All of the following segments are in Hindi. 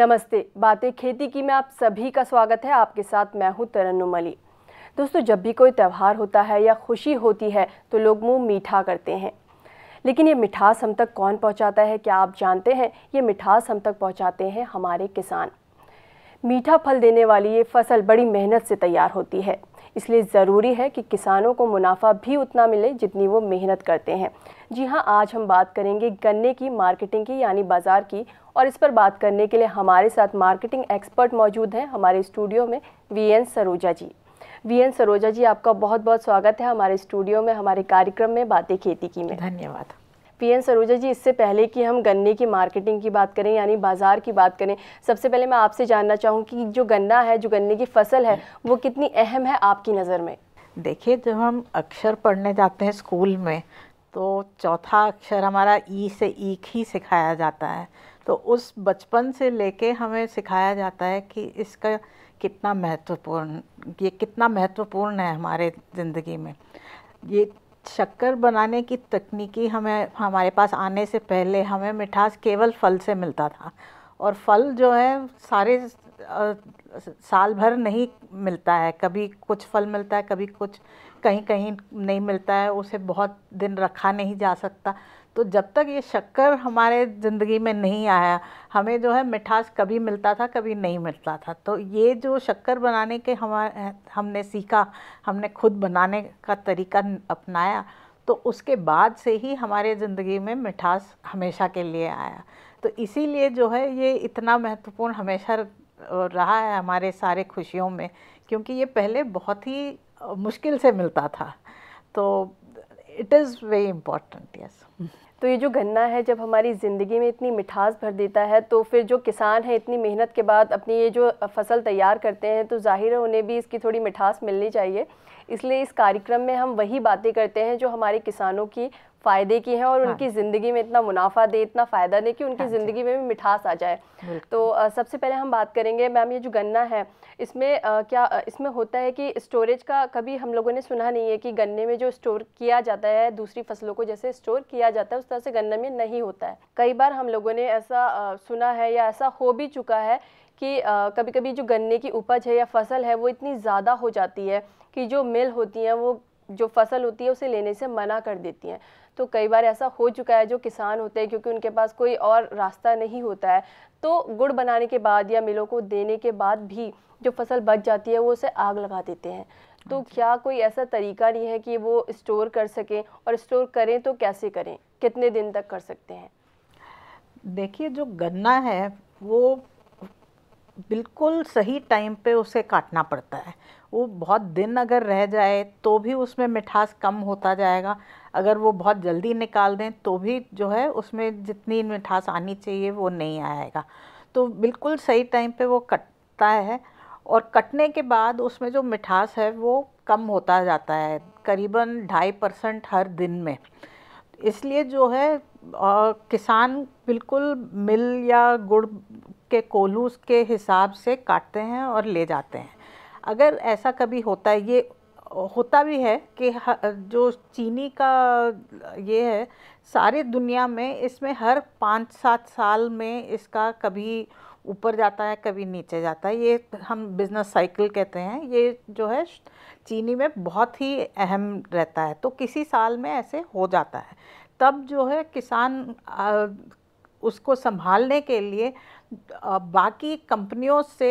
नमस्ते बातें खेती की मैं आप सभी का स्वागत है आपके साथ मैं हूं तरन्नुम अली दोस्तों जब भी कोई त्यौहार होता है या खुशी होती है तो लोग मुंह मीठा करते हैं लेकिन ये मिठास हम तक कौन पहुंचाता है क्या आप जानते हैं ये मिठास हम तक पहुंचाते हैं हमारे किसान मीठा फल देने वाली ये फसल बड़ी मेहनत से तैयार होती है इसलिए ज़रूरी है कि किसानों को मुनाफा भी उतना मिले जितनी वो मेहनत करते हैं जी हाँ आज हम बात करेंगे गन्ने की मार्केटिंग की यानी बाज़ार की और इस पर बात करने के लिए हमारे साथ मार्केटिंग एक्सपर्ट मौजूद हैं हमारे स्टूडियो में V N Saroja ji V N Saroja ji आपका बहुत बहुत स्वागत है हमारे स्टूडियो में हमारे कार्यक्रम में बातें खेती की में धन्यवाद पी एन सरोजा जी इससे पहले कि हम गन्ने की मार्केटिंग की बात करें यानी बाज़ार की बात करें सबसे पहले मैं आपसे जानना चाहूँ कि जो गन्ना है जो गन्ने की फसल है वो कितनी अहम है आपकी नज़र में देखिए जब हम अक्षर पढ़ने जाते हैं स्कूल में तो चौथा अक्षर हमारा ई से ईख ही सिखाया जाता है तो उस बचपन से लेके हमें सिखाया जाता है कि इसका कितना महत्वपूर्ण ये कितना महत्वपूर्ण है हमारे ज़िंदगी में ये शक्कर बनाने की तकनीकी हमें हमारे पास आने से पहले हमें मिठास केवल फल से मिलता था और फल जो है सारे साल भर नहीं मिलता है कभी कुछ फल मिलता है कभी कुछ कहीं कहीं नहीं मिलता है उसे बहुत दिन रखा नहीं जा सकता तो जब तक ये शक्कर हमारे ज़िंदगी में नहीं आया हमें जो है मिठास कभी मिलता था कभी नहीं मिलता था तो ये जो शक्कर बनाने के हमारे हमने सीखा हमने खुद बनाने का तरीका अपनाया तो उसके बाद से ही हमारे ज़िंदगी में मिठास हमेशा के लिए आया तो इसीलिए जो है ये इतना महत्वपूर्ण हमेशा रहा है हमारे सारे खुशियों में क्योंकि ये पहले बहुत ही मुश्किल से मिलता था तो it is very important yes तो ये जो गन्ना है जब हमारी ज़िंदगी में इतनी मिठास भर देता है तो फिर जो किसान हैं इतनी मेहनत के बाद अपनी ये जो फसल तैयार करते हैं तो ज़ाहिर है उन्हें भी इसकी थोड़ी मिठास मिलनी चाहिए इसलिए इस कार्यक्रम में हम वही बातें करते हैं जो हमारे किसानों की फ़ायदे की है और हाँ। उनकी ज़िंदगी में इतना मुनाफा दे इतना फ़ायदा दे कि उनकी हाँ ज़िंदगी में भी मिठास आ जाए तो आ, सबसे पहले हम बात करेंगे मैम ये जो गन्ना है इसमें आ, क्या इसमें होता है कि स्टोरेज का कभी हम लोगों ने सुना नहीं है कि गन्ने में जो स्टोर किया जाता है दूसरी फसलों को जैसे स्टोर किया जाता है उस तरह से गन्ने में नहीं होता है कई बार हम लोगों ने ऐसा सुना है या ऐसा हो भी चुका है कि कभी कभी जो गन्ने की उपज है या फसल है वो इतनी ज़्यादा हो जाती है कि जो मिल होती हैं वो जो फसल होती है उसे लेने से मना कर देती हैं तो कई बार ऐसा हो चुका है जो किसान होते हैं क्योंकि उनके पास कोई और रास्ता नहीं होता है तो गुड़ बनाने के बाद या मिलों को देने के बाद भी जो फसल बच जाती है वो उसे आग लगा देते हैं तो अच्छा। क्या कोई ऐसा तरीका नहीं है कि वो स्टोर कर सकें और स्टोर करें तो कैसे करें कितने दिन तक कर सकते हैं देखिए जो गन्ना है वो बिल्कुल सही टाइम पे उसे काटना पड़ता है वो बहुत दिन अगर रह जाए तो भी उसमें मिठास कम होता जाएगा अगर वो बहुत जल्दी निकाल दें तो भी जो है उसमें जितनी मिठास आनी चाहिए वो नहीं आएगा तो बिल्कुल सही टाइम पे वो कटता है और कटने के बाद उसमें जो मिठास है वो कम होता जाता है करीबन ढाई परसेंट हर दिन में इसलिए जो है किसान बिल्कुल मिल या गुड़ के कोलूस के हिसाब से काटते हैं और ले जाते हैं अगर ऐसा कभी होता है ये होता भी है कि जो चीनी का ये है सारे दुनिया में इसमें हर पाँच सात साल में इसका कभी ऊपर जाता है कभी नीचे जाता है ये हम बिज़नेस साइकिल कहते हैं ये जो है चीनी में बहुत ही अहम रहता है तो किसी साल में ऐसे हो जाता है तब जो है किसान उसको संभालने के लिए बाकी कंपनियों से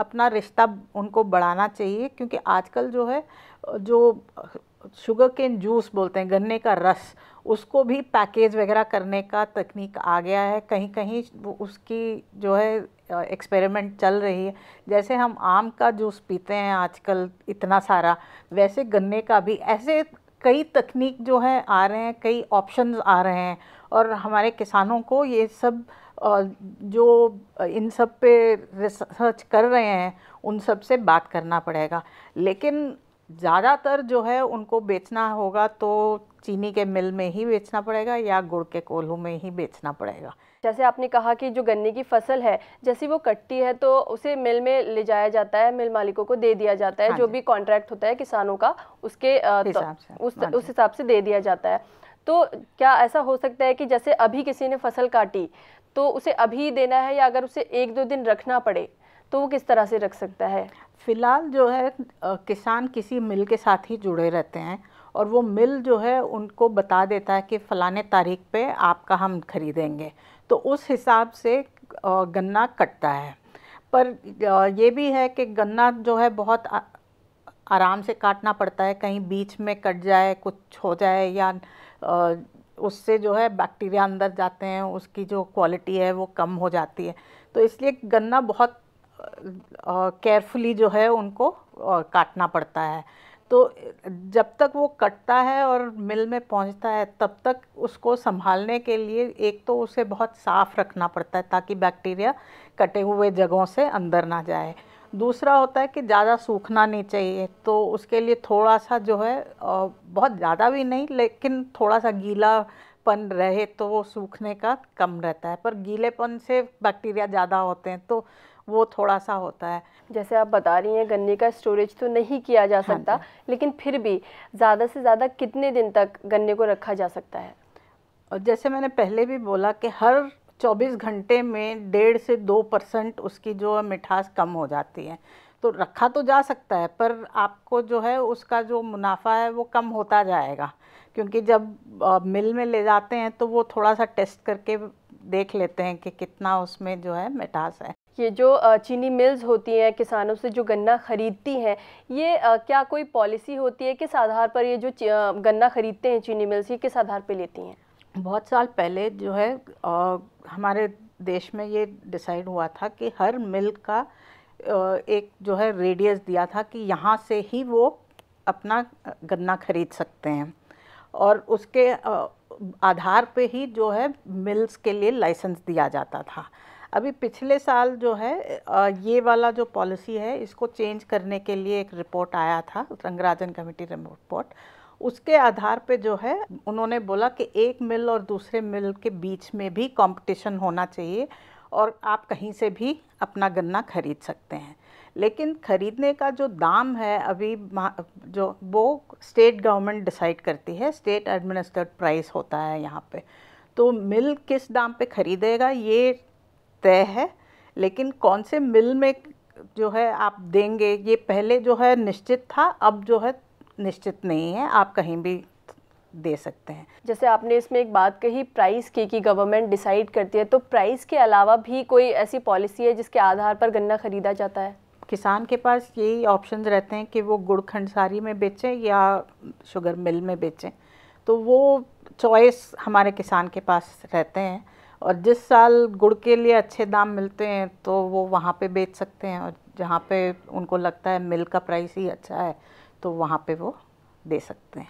अपना रिश्ता उनको बढ़ाना चाहिए क्योंकि आजकल जो है जो शुगर केन जूस बोलते हैं गन्ने का रस उसको भी पैकेज वगैरह करने का तकनीक आ गया है कहीं कहीं उसकी जो है एक्सपेरिमेंट चल रही है जैसे हम आम का जूस पीते हैं आजकल इतना सारा वैसे गन्ने का भी ऐसे कई तकनीक जो है आ रहे हैं कई ऑप्शंस आ रहे हैं और हमारे किसानों को ये सब जो इन सब पे रिसर्च कर रहे हैं उन सब से बात करना पड़ेगा लेकिन ज़्यादातर जो है उनको बेचना होगा तो चीनी के मिल में ही बेचना पड़ेगा या गुड़ के कोल्हू में ही बेचना पड़ेगा जैसे आपने कहा कि जो गन्ने की फसल है जैसे वो कटती है तो उसे मिल में ले जाया जाता है मिल मालिकों को दे दिया जाता है हाँ जो भी कॉन्ट्रैक्ट होता है किसानों का उसके तो, उस हाँ उस हिसाब से दे दिया जाता है तो क्या ऐसा हो सकता है कि जैसे अभी किसी ने फसल काटी तो उसे अभी देना है या अगर उसे एक दो दिन रखना पड़े तो वो किस तरह से रख सकता है फ़िलहाल जो है किसान किसी मिल के साथ ही जुड़े रहते हैं और वो मिल जो है उनको बता देता है कि फ़लाने तारीख पे आपका हम खरीदेंगे तो उस हिसाब से गन्ना कटता है पर ये भी है कि गन्ना जो है बहुत आराम से काटना पड़ता है कहीं बीच में कट जाए कुछ हो जाए या उससे जो है बैक्टीरिया अंदर जाते हैं उसकी जो क्वालिटी है वो कम हो जाती है तो इसलिए गन्ना बहुत केयरफुली जो है उनको काटना पड़ता है तो जब तक वो कटता है और मिल में पहुंचता है तब तक उसको संभालने के लिए एक तो उसे बहुत साफ़ रखना पड़ता है ताकि बैक्टीरिया कटे हुए जगहों से अंदर ना जाए दूसरा होता है कि ज़्यादा सूखना नहीं चाहिए तो उसके लिए थोड़ा सा जो है बहुत ज़्यादा भी नहीं लेकिन थोड़ा सा गीलापन रहे तो वो सूखने का कम रहता है पर गीलेपन से बैक्टीरिया ज़्यादा होते हैं तो वो थोड़ा सा होता है जैसे आप बता रही हैं गन्ने का स्टोरेज तो नहीं किया जा हाँ सकता हाँ लेकिन फिर भी ज़्यादा से ज़्यादा कितने दिन तक गन्ने को रखा जा सकता है और जैसे मैंने पहले भी बोला कि हर 24 घंटे में डेढ़ से दो परसेंट उसकी जो मिठास कम हो जाती है तो रखा तो जा सकता है पर आपको जो है उसका जो मुनाफा है वो कम होता जाएगा क्योंकि जब मिल में ले जाते हैं तो वो थोड़ा सा टेस्ट करके देख लेते हैं कि कितना उसमें जो है मिठास है ये जो चीनी मिल्स होती हैं किसानों से जो गन्ना ख़रीदती हैं ये क्या कोई पॉलिसी होती है किस आधार पर ये जो गन्ना ख़रीदते हैं चीनी मिल्स ये किस आधार पर लेती हैं बहुत साल पहले जो है हमारे देश में ये डिसाइड हुआ था कि हर मिल का एक जो है रेडियस दिया था कि यहाँ से ही वो अपना गन्ना खरीद सकते हैं और उसके आधार पे ही जो है मिल्स के लिए लाइसेंस दिया जाता था अभी पिछले साल जो है ये वाला जो पॉलिसी है इसको चेंज करने के लिए एक रिपोर्ट आया था रंगराजन कमेटी रिपोर्ट उसके आधार पे जो है उन्होंने बोला कि एक मिल और दूसरे मिल के बीच में भी कंपटीशन होना चाहिए और आप कहीं से भी अपना गन्ना खरीद सकते हैं लेकिन ख़रीदने का जो दाम है अभी जो वो स्टेट गवर्नमेंट डिसाइड करती है स्टेट एडमिनिस्ट्रेट प्राइस होता है यहाँ पे तो मिल किस दाम पे ख़रीदेगा ये तय है लेकिन कौन से मिल में जो है आप देंगे ये पहले जो है निश्चित था अब जो है निश्चित नहीं है आप कहीं भी दे सकते हैं जैसे आपने इसमें एक बात कही प्राइस की कि गवर्नमेंट डिसाइड करती है तो प्राइस के अलावा भी कोई ऐसी पॉलिसी है जिसके आधार पर गन्ना खरीदा जाता है किसान के पास यही ऑप्शन रहते हैं कि वो गुड़ खंडसारी में बेचें या शुगर मिल में बेचें तो वो चॉइस हमारे किसान के पास रहते हैं और जिस साल गुड़ के लिए अच्छे दाम मिलते हैं तो वो वहाँ पे बेच सकते हैं और जहाँ पे उनको लगता है मिल का प्राइस ही अच्छा है तो वहाँ पे वो दे सकते हैं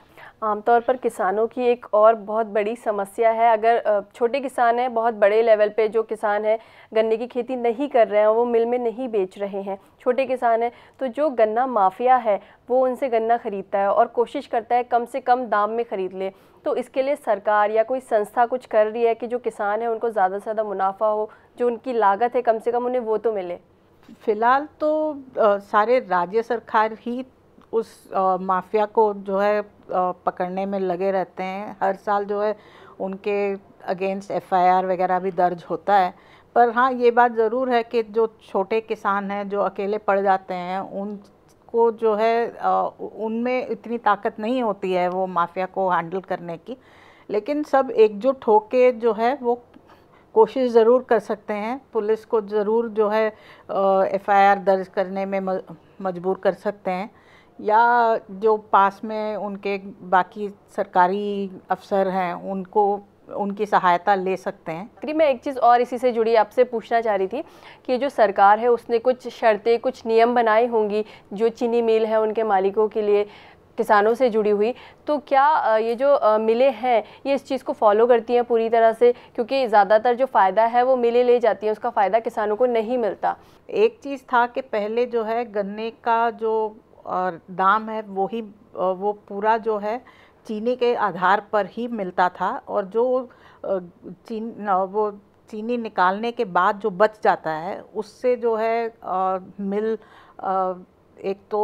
आमतौर पर किसानों की एक और बहुत बड़ी समस्या है अगर छोटे किसान हैं बहुत बड़े लेवल पे जो किसान हैं गन्ने की खेती नहीं कर रहे हैं वो मिल में नहीं बेच रहे हैं छोटे किसान हैं तो जो गन्ना माफिया है वो उनसे गन्ना ख़रीदता है और कोशिश करता है कम से कम दाम में ख़रीद ले तो इसके लिए सरकार या कोई संस्था कुछ कर रही है कि जो किसान है उनको ज़्यादा से ज़्यादा मुनाफा हो जो उनकी लागत है कम से कम उन्हें वो तो मिले फ़िलहाल तो सारे राज्य सरकार ही उस माफिया को जो है पकड़ने में लगे रहते हैं हर साल जो है उनके अगेंस्ट एफआईआर वगैरह भी दर्ज होता है पर हाँ ये बात ज़रूर है कि जो छोटे किसान हैं जो अकेले पड़ जाते हैं उनको जो है उनमें इतनी ताकत नहीं होती है वो माफिया को हैंडल करने की लेकिन सब एकजुट होके जो है वो कोशिश ज़रूर कर सकते हैं पुलिस को ज़रूर जो है एफआईआर दर्ज करने में मजबूर कर सकते हैं या जो पास में उनके बाकी सरकारी अफसर हैं उनको उनकी सहायता ले सकते हैं आखिरी मैं एक चीज़ और इसी से जुड़ी आपसे पूछना चाह रही थी कि जो सरकार है उसने कुछ शर्तें कुछ नियम बनाए होंगी जो चीनी मिल है उनके मालिकों के लिए किसानों से जुड़ी हुई तो क्या ये जो मिलें हैं ये इस चीज़ को फॉलो करती हैं पूरी तरह से क्योंकि ज़्यादातर जो फ़ायदा है वो मिले ले जाती हैं उसका फ़ायदा किसानों को नहीं मिलता एक चीज़ था कि पहले जो है गन्ने का जो दाम है वो ही वो पूरा जो है चीनी के आधार पर ही मिलता था और जो चीन वो चीनी निकालने के बाद जो बच जाता है उससे जो है आ, मिल आ, एक तो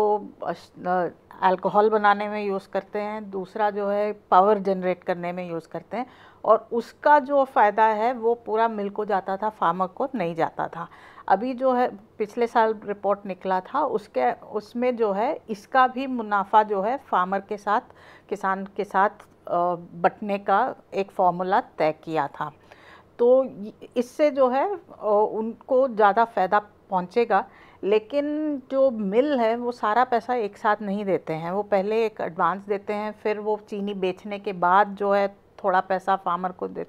अल्कोहल बनाने में यूज़ करते हैं दूसरा जो है पावर जनरेट करने में यूज़ करते हैं और उसका जो फ़ायदा है वो पूरा मिल को जाता था फार्मर को नहीं जाता था अभी जो है पिछले साल रिपोर्ट निकला था उसके उसमें जो है इसका भी मुनाफा जो है फार्मर के साथ किसान के साथ बटने का एक फॉर्मूला तय किया था तो इससे जो है उनको ज़्यादा फ़ायदा पहुँचेगा लेकिन जो मिल है वो सारा पैसा एक साथ नहीं देते हैं वो पहले एक एडवांस देते हैं फिर वो चीनी बेचने के बाद जो है थोड़ा पैसा फार्मर को दे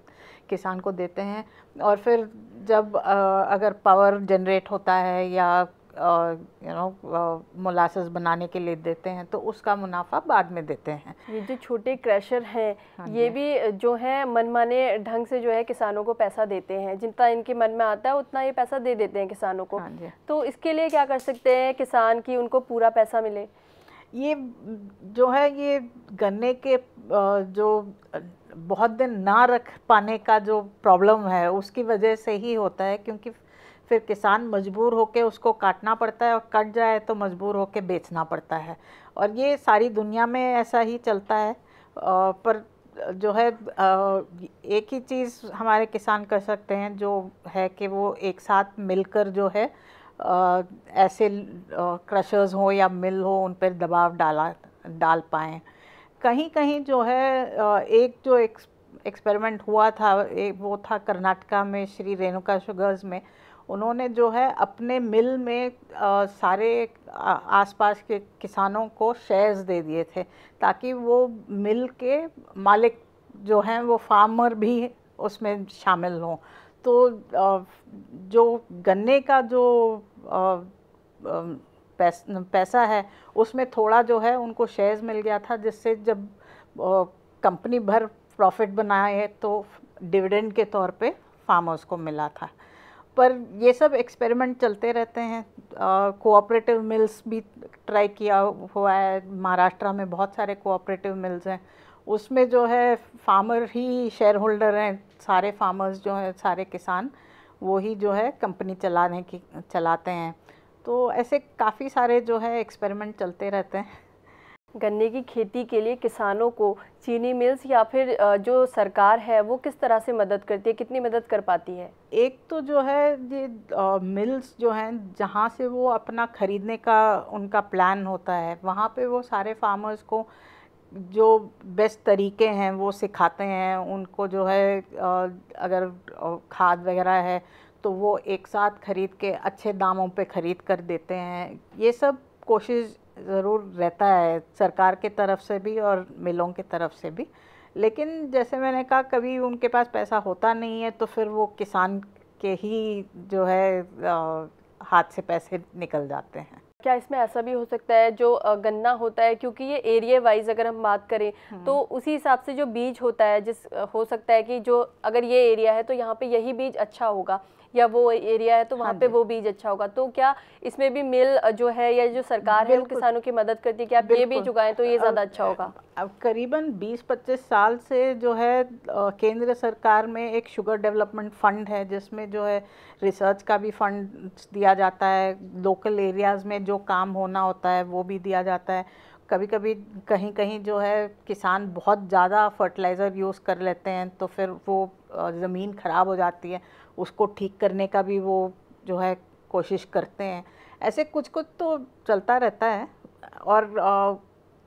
किसान को देते हैं और फिर जब अगर पावर जनरेट होता है या यू नो मुलास बनाने के लिए देते हैं तो उसका मुनाफा बाद में देते हैं ये जो छोटे क्रेशर हैं हाँ ये भी जो है मनमाने ढंग से जो है किसानों को पैसा देते हैं जितना इनके मन में आता है उतना ये पैसा दे देते हैं किसानों को हाँ तो इसके लिए क्या कर सकते हैं किसान की उनको पूरा पैसा मिले ये जो है ये गन्ने के जो बहुत दिन ना रख पाने का जो प्रॉब्लम है उसकी वजह से ही होता है क्योंकि फिर किसान मजबूर होकर उसको काटना पड़ता है और कट जाए तो मजबूर होकर बेचना पड़ता है और ये सारी दुनिया में ऐसा ही चलता है पर जो है एक ही चीज़ हमारे किसान कर सकते हैं जो है कि वो एक साथ मिलकर जो है ऐसे क्रशर्स हो या मिल हो उन पर दबाव डाला डाल पाएँ कहीं कहीं जो है एक जो एक्स एक्सपेरिमेंट हुआ था एक वो था कर्नाटका में श्री रेणुका शुगर्स में उन्होंने जो है अपने मिल में आ, सारे आसपास के किसानों को शेयर्स दे दिए थे ताकि वो मिल के मालिक जो हैं वो फार्मर भी उसमें शामिल हों तो आ, जो गन्ने का जो आ, पैसा है उसमें थोड़ा जो है उनको शेयर्स मिल गया था जिससे जब कंपनी भर प्रॉफिट बनाए तो डिविडेंड के तौर पे फार्मर्स को मिला था पर ये सब एक्सपेरिमेंट चलते रहते हैं कोऑपरेटिव मिल्स भी ट्राई किया हुआ है महाराष्ट्र में बहुत सारे कोऑपरेटिव मिल्स हैं उसमें जो है फार्मर ही शेयर होल्डर हैं सारे फार्मर्स जो हैं सारे किसान वो ही जो है कंपनी चलाने की चलाते हैं तो ऐसे काफ़ी सारे जो है एक्सपेरिमेंट चलते रहते हैं गन्ने की खेती के लिए किसानों को चीनी मिल्स या फिर जो सरकार है वो किस तरह से मदद करती है कितनी मदद कर पाती है एक तो जो है ये मिल्स जो हैं जहाँ से वो अपना ख़रीदने का उनका प्लान होता है वहाँ पे वो सारे फार्मर्स को जो बेस्ट तरीके हैं वो सिखाते हैं उनको जो है अगर खाद वगैरह है तो वो एक साथ ख़रीद के अच्छे दामों पे ख़रीद कर देते हैं ये सब कोशिश ज़रूर रहता है सरकार के तरफ से भी और मिलों के तरफ से भी लेकिन जैसे मैंने कहा कभी उनके पास पैसा होता नहीं है तो फिर वो किसान के ही जो है हाथ से पैसे निकल जाते हैं क्या इसमें ऐसा भी हो सकता है जो गन्ना होता है क्योंकि ये एरिया वाइज अगर हम बात करें हम्म। तो उसी हिसाब से जो बीज होता है जिस हो सकता है कि जो अगर ये एरिया है तो यहाँ पे यही बीज अच्छा होगा या वो एरिया है तो वहाँ हाँ पे वो बीज अच्छा होगा तो क्या इसमें भी मिल जो है या जो सरकार है वो किसानों की मदद करती है कि आप ये बीज उगाएं तो ये ज़्यादा अच्छा होगा अब करीबन 20-25 साल से जो है केंद्र सरकार में एक शुगर डेवलपमेंट फंड है जिसमें जो है रिसर्च का भी फंड दिया जाता है लोकल एरियाज़ में जो काम होना होता है वो भी दिया जाता है कभी कभी कहीं कहीं जो है किसान बहुत ज़्यादा फर्टिलाइज़र यूज़ कर लेते हैं तो फिर वो ज़मीन ख़राब हो जाती है उसको ठीक करने का भी वो जो है कोशिश करते हैं ऐसे कुछ कुछ तो चलता रहता है और आ,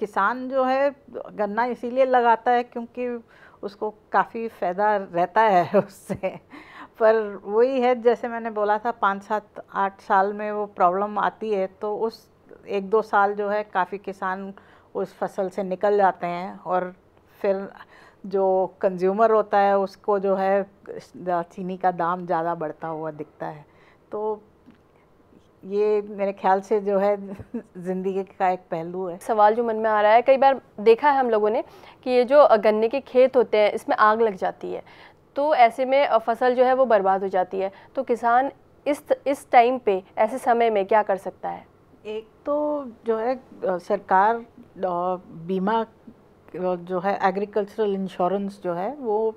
किसान जो है गन्ना इसीलिए लगाता है क्योंकि उसको काफ़ी फ़ायदा रहता है उससे पर वही है जैसे मैंने बोला था पाँच सात आठ साल में वो प्रॉब्लम आती है तो उस एक दो साल जो है काफ़ी किसान उस फसल से निकल जाते हैं और फिर जो कंज्यूमर होता है उसको जो है चीनी का दाम ज़्यादा बढ़ता हुआ दिखता है तो ये मेरे ख्याल से जो है ज़िंदगी का एक पहलू है सवाल जो मन में आ रहा है कई बार देखा है हम लोगों ने कि ये जो गन्ने के खेत होते हैं इसमें आग लग जाती है तो ऐसे में फसल जो है वो बर्बाद हो जाती है तो किसान इस इस टाइम पे ऐसे समय में क्या कर सकता है एक तो जो है सरकार बीमा जो है एग्रीकल्चरल इंश्योरेंस जो है वो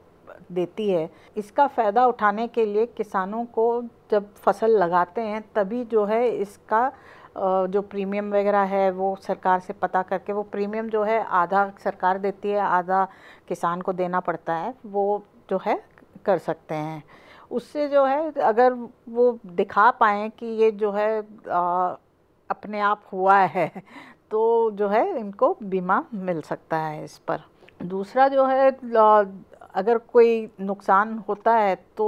देती है इसका फ़ायदा उठाने के लिए किसानों को जब फसल लगाते हैं तभी जो है इसका जो प्रीमियम वगैरह है वो सरकार से पता करके वो प्रीमियम जो है आधा सरकार देती है आधा किसान को देना पड़ता है वो जो है कर सकते हैं उससे जो है अगर वो दिखा पाएँ कि ये जो है आ, अपने आप हुआ है तो जो है इनको बीमा मिल सकता है इस पर दूसरा जो है अगर कोई नुकसान होता है तो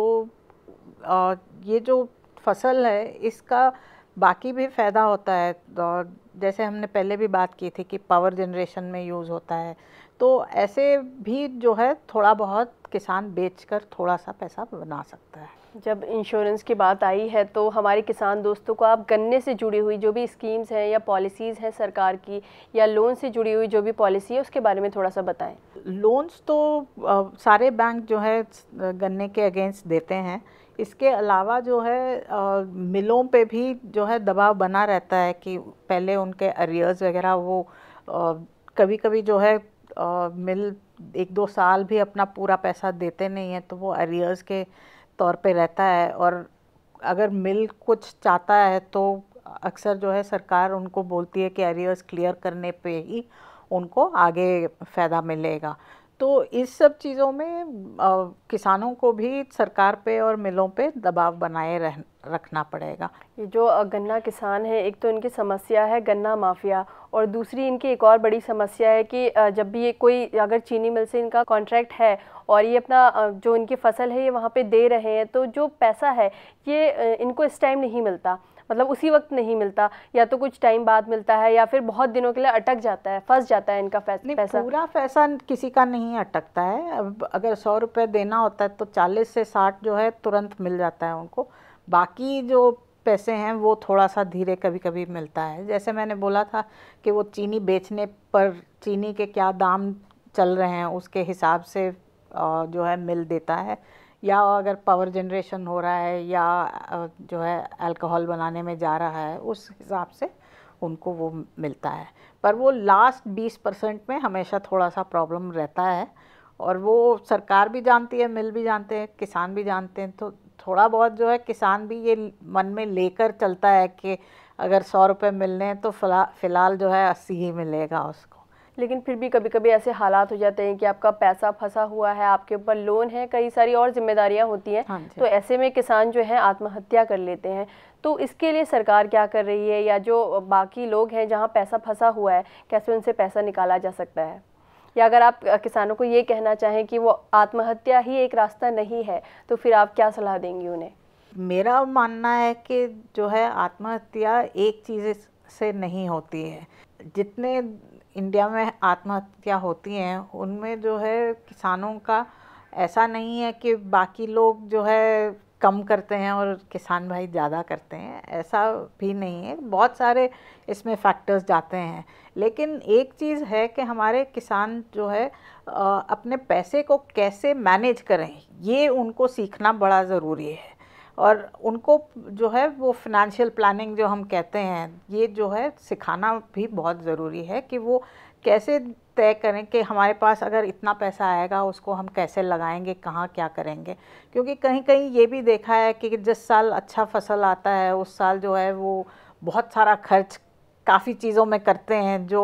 ये जो फसल है इसका बाकी भी फ़ायदा होता है और तो जैसे हमने पहले भी बात की थी कि पावर जनरेशन में यूज़ होता है तो ऐसे भी जो है थोड़ा बहुत किसान बेचकर थोड़ा सा पैसा बना सकता है जब इंश्योरेंस की बात आई है तो हमारे किसान दोस्तों को आप गन्ने से जुड़ी हुई जो भी स्कीम्स हैं या पॉलिसीज़ हैं सरकार की या लोन से जुड़ी हुई जो भी पॉलिसी है उसके बारे में थोड़ा सा बताएं लोन्स तो आ, सारे बैंक जो है गन्ने के अगेंस्ट देते हैं इसके अलावा जो है आ, मिलों पे भी जो है दबाव बना रहता है कि पहले उनके अरियर्स वगैरह वो आ, कभी कभी जो है मिल एक दो साल भी अपना पूरा पैसा देते नहीं है तो वो अरियर्स के तौर पे रहता है और अगर मिल कुछ चाहता है तो अक्सर जो है सरकार उनको बोलती है कि एरियर्स क्लियर करने पे ही उनको आगे फ़ायदा मिलेगा तो इस सब चीज़ों में आ, किसानों को भी सरकार पे और मिलों पे दबाव बनाए रह रखना पड़ेगा ये जो गन्ना किसान है एक तो इनकी समस्या है गन्ना माफिया और दूसरी इनकी एक और बड़ी समस्या है कि जब भी ये कोई अगर चीनी मिल से इनका कॉन्ट्रैक्ट है और ये अपना जो इनकी फसल है ये वहाँ पे दे रहे हैं तो जो पैसा है ये इनको इस टाइम नहीं मिलता मतलब उसी वक्त नहीं मिलता या तो कुछ टाइम बाद मिलता है या फिर बहुत दिनों के लिए अटक जाता है फंस जाता है इनका पैसा पूरा पैसा किसी का नहीं अटकता है अब अगर सौ रुपये देना होता है तो चालीस से साठ जो है तुरंत मिल जाता है उनको बाकी जो पैसे हैं वो थोड़ा सा धीरे कभी कभी मिलता है जैसे मैंने बोला था कि वो चीनी बेचने पर चीनी के क्या दाम चल रहे हैं उसके हिसाब से जो है मिल देता है या अगर पावर जनरेशन हो रहा है या जो है अल्कोहल बनाने में जा रहा है उस हिसाब से उनको वो मिलता है पर वो लास्ट 20 परसेंट में हमेशा थोड़ा सा प्रॉब्लम रहता है और वो सरकार भी जानती है मिल भी जानते हैं किसान भी जानते हैं तो थोड़ा बहुत जो है किसान भी ये मन में लेकर चलता है कि अगर सौ रुपये मिलने हैं तो फिलहाल जो है अस्सी ही मिलेगा उसको लेकिन फिर भी कभी कभी ऐसे हालात हो जाते हैं कि आपका पैसा फंसा हुआ है आपके ऊपर लोन है कई सारी और जिम्मेदारियां होती हैं हाँ तो ऐसे में किसान जो है आत्महत्या कर लेते हैं तो इसके लिए सरकार क्या कर रही है या जो बाकी लोग हैं जहाँ पैसा फंसा हुआ है कैसे उनसे पैसा निकाला जा सकता है या अगर आप किसानों को ये कहना चाहें कि वो आत्महत्या ही एक रास्ता नहीं है तो फिर आप क्या सलाह देंगी उन्हें मेरा मानना है कि जो है आत्महत्या एक चीज़ से नहीं होती है जितने इंडिया में आत्महत्या होती हैं उनमें जो है किसानों का ऐसा नहीं है कि बाकी लोग जो है कम करते हैं और किसान भाई ज़्यादा करते हैं ऐसा भी नहीं है बहुत सारे इसमें फैक्टर्स जाते हैं लेकिन एक चीज़ है कि हमारे किसान जो है अपने पैसे को कैसे मैनेज करें ये उनको सीखना बड़ा ज़रूरी है और उनको जो है वो फिनंशियल प्लानिंग जो हम कहते हैं ये जो है सिखाना भी बहुत ज़रूरी है कि वो कैसे तय करें कि हमारे पास अगर इतना पैसा आएगा उसको हम कैसे लगाएंगे कहाँ क्या करेंगे क्योंकि कहीं कहीं ये भी देखा है कि जिस साल अच्छा फसल आता है उस साल जो है वो बहुत सारा खर्च काफ़ी चीज़ों में करते हैं जो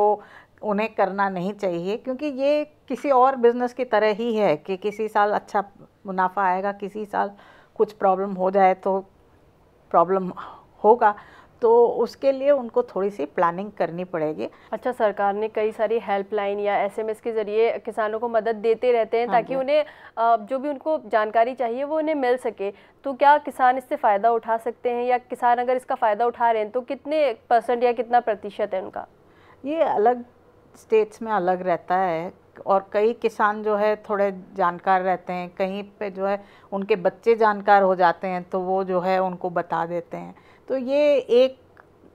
उन्हें करना नहीं चाहिए क्योंकि ये किसी और बिज़नेस की तरह ही है कि किसी साल अच्छा मुनाफा आएगा किसी साल कुछ प्रॉब्लम हो जाए तो प्रॉब्लम होगा तो उसके लिए उनको थोड़ी सी प्लानिंग करनी पड़ेगी अच्छा सरकार ने कई सारी हेल्पलाइन या एसएमएस के ज़रिए किसानों को मदद देते रहते हैं हाँ ताकि उन्हें जो भी उनको जानकारी चाहिए वो उन्हें मिल सके तो क्या किसान इससे फ़ायदा उठा सकते हैं या किसान अगर इसका फ़ायदा उठा रहे हैं तो कितने परसेंट या कितना प्रतिशत है उनका ये अलग स्टेट्स में अलग रहता है और कई किसान जो है थोड़े जानकार रहते हैं कहीं पे जो है उनके बच्चे जानकार हो जाते हैं तो वो जो है उनको बता देते हैं तो ये एक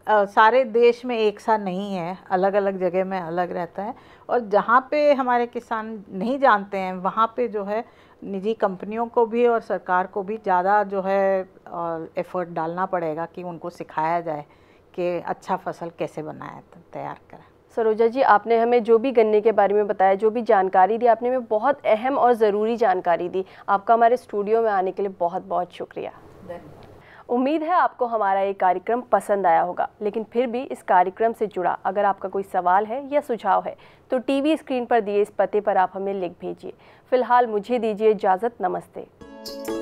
आ, सारे देश में एक सा नहीं है अलग अलग जगह में अलग रहता है और जहाँ पे हमारे किसान नहीं जानते हैं वहाँ पे जो है निजी कंपनियों को भी और सरकार को भी ज़्यादा जो है एफ़र्ट डालना पड़ेगा कि उनको सिखाया जाए कि अच्छा फसल कैसे बनाया तैयार करें सरोजा जी आपने हमें जो भी गन्ने के बारे में बताया जो भी जानकारी दी आपने हमें बहुत अहम और ज़रूरी जानकारी दी आपका हमारे स्टूडियो में आने के लिए बहुत बहुत शुक्रिया उम्मीद है आपको हमारा ये कार्यक्रम पसंद आया होगा लेकिन फिर भी इस कार्यक्रम से जुड़ा अगर आपका कोई सवाल है या सुझाव है तो टीवी स्क्रीन पर दिए इस पते पर आप हमें लिख भेजिए फ़िलहाल मुझे दीजिए इजाज़त नमस्ते